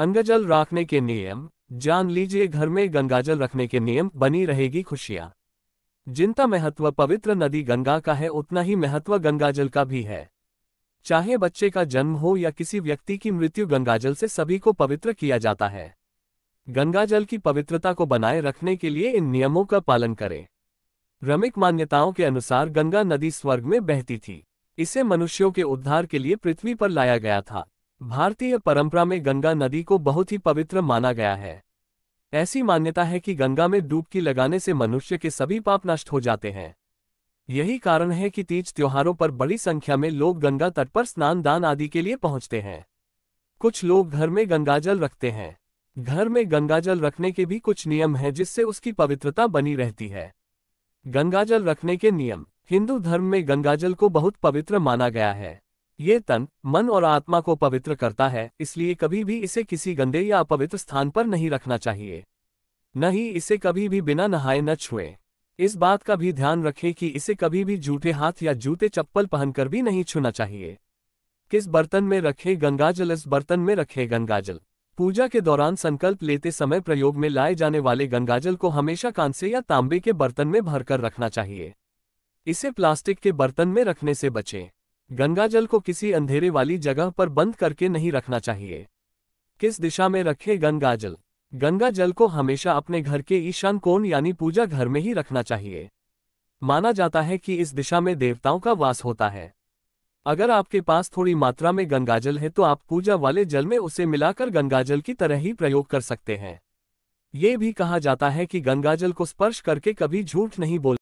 अंगजल रखने के नियम जान लीजिए घर में गंगाजल रखने के नियम बनी रहेगी खुशियां जिनता महत्व पवित्र नदी गंगा का है उतना ही महत्व गंगाजल का भी है चाहे बच्चे का जन्म हो या किसी व्यक्ति की मृत्यु गंगाजल से सभी को पवित्र किया जाता है गंगाजल की पवित्रता को बनाए रखने के लिए इन नियमों का पालन करें रमिक मान्यताओं के अनुसार गंगा नदी स्वर्ग में बहती थी इसे मनुष्यों के उद्धार के लिए पृथ्वी पर लाया गया था भारतीय परंपरा में गंगा नदी को बहुत ही पवित्र माना गया है ऐसी मान्यता है कि गंगा में डूबकी लगाने से मनुष्य के सभी पाप नष्ट हो जाते हैं यही कारण है कि तीज त्योहारों पर बड़ी संख्या में लोग गंगा तट पर स्नान दान आदि के लिए पहुंचते हैं कुछ लोग घर में गंगाजल रखते हैं घर में गंगाजल रखने के भी कुछ नियम हैं जिससे उसकी पवित्रता बनी रहती है गंगाजल रखने के नियम हिंदू धर्म में गंगाजल को बहुत पवित्र माना गया है ये तन मन और आत्मा को पवित्र करता है इसलिए कभी भी इसे किसी गंदे या अपवित्र स्थान पर नहीं रखना चाहिए न ही इसे कभी भी बिना नहाए न छुए इस बात का भी ध्यान रखें कि इसे कभी भी जूठे हाथ या जूते चप्पल पहनकर भी नहीं छूना चाहिए किस बर्तन में रखे गंगाजल इस बर्तन में रखे गंगाजल पूजा के दौरान संकल्प लेते समय प्रयोग में लाए जाने वाले गंगाजल को हमेशा कांसे या तांबे के बर्तन में भरकर रखना चाहिए इसे प्लास्टिक के बर्तन में रखने से बचें गंगाजल को किसी अंधेरे वाली जगह पर बंद करके नहीं रखना चाहिए किस दिशा में रखे गंगाजल गंगाजल को हमेशा अपने घर के ईशान कोण यानी पूजा घर में ही रखना चाहिए माना जाता है कि इस दिशा में देवताओं का वास होता है अगर आपके पास थोड़ी मात्रा में गंगाजल है तो आप पूजा वाले जल में उसे मिलाकर गंगाजल की तरह ही प्रयोग कर सकते हैं ये भी कहा जाता है कि गंगाजल को स्पर्श करके कभी झूठ नहीं बोल